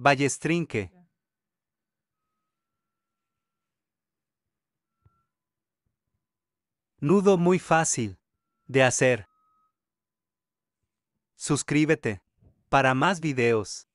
Ballestrinque. Nudo muy fácil de hacer. Suscríbete para más videos.